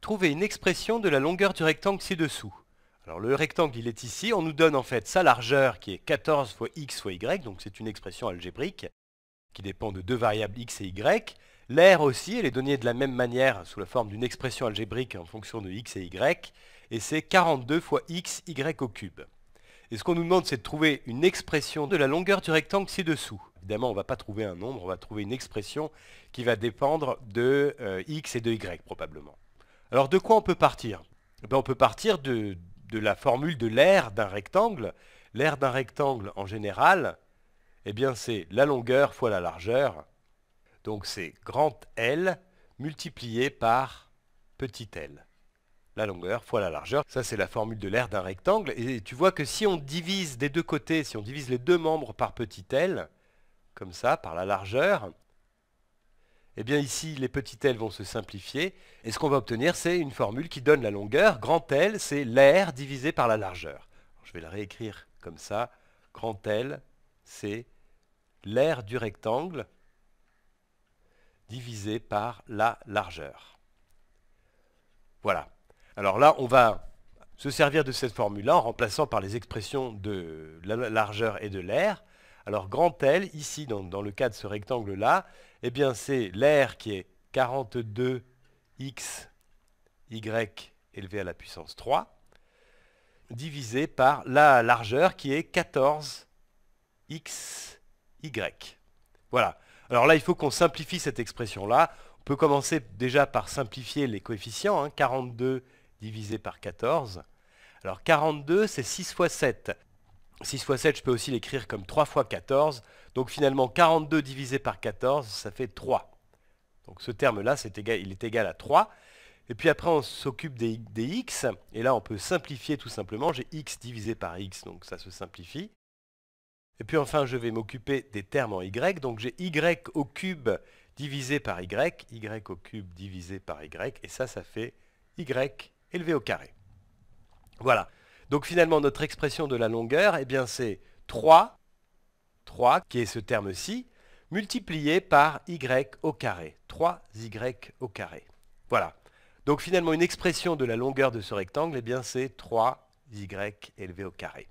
Trouver une expression de la longueur du rectangle ci-dessous. Alors le rectangle il est ici, on nous donne en fait sa largeur qui est 14 fois x fois y, donc c'est une expression algébrique qui dépend de deux variables x et y. L'air aussi, elle est donnée de la même manière sous la forme d'une expression algébrique en fonction de x et y, et c'est 42 fois x, y au cube. Et ce qu'on nous demande c'est de trouver une expression de la longueur du rectangle ci-dessous. Évidemment, on ne va pas trouver un nombre, on va trouver une expression qui va dépendre de euh, x et de y probablement. Alors de quoi on peut partir eh ben, On peut partir de, de la formule de l'aire d'un rectangle. L'aire d'un rectangle en général, eh bien c'est la longueur fois la largeur. Donc c'est grand L multiplié par petit l. La longueur fois la largeur. Ça c'est la formule de l'aire d'un rectangle. Et tu vois que si on divise des deux côtés, si on divise les deux membres par petit l, comme ça, par la largeur, eh bien ici, les petites L vont se simplifier, et ce qu'on va obtenir, c'est une formule qui donne la longueur. Grand L, c'est l'air divisé par la largeur. je vais la réécrire comme ça. Grand L, c'est l'air du rectangle divisé par la largeur. Voilà. Alors là, on va se servir de cette formule-là en remplaçant par les expressions de la largeur et de l'air. Alors grand L, ici, dans, le cas de ce rectangle-là, eh bien c'est l'air qui est 42x, y élevé à la puissance 3, divisé par la largeur qui est 14 xy Voilà. Alors là, il faut qu'on simplifie cette expression-là. On peut commencer déjà par simplifier les coefficients. 42 hein. divisé par 14. Alors 42, c'est 6 fois 7. 6 fois 7, je peux aussi l'écrire comme 3 fois 14. Donc finalement, 42 divisé par 14, ça fait 3. Donc ce terme-là, il est égal à 3. Et puis après, on s'occupe des, des, x. Et là, on peut simplifier tout simplement. J'ai x divisé par x, donc ça se simplifie. Et puis enfin, je vais m'occuper des termes en y. Donc j'ai y au cube divisé par y, y au cube divisé par y. Et ça, ça fait y élevé au carré. Voilà. Donc finalement, notre expression de la longueur, eh bien c'est 3, 3, qui est ce terme-ci, multiplié par y au carré. 3y au carré. Voilà. Donc finalement, une expression de la longueur de ce rectangle, eh bien c'est 3y élevé au carré.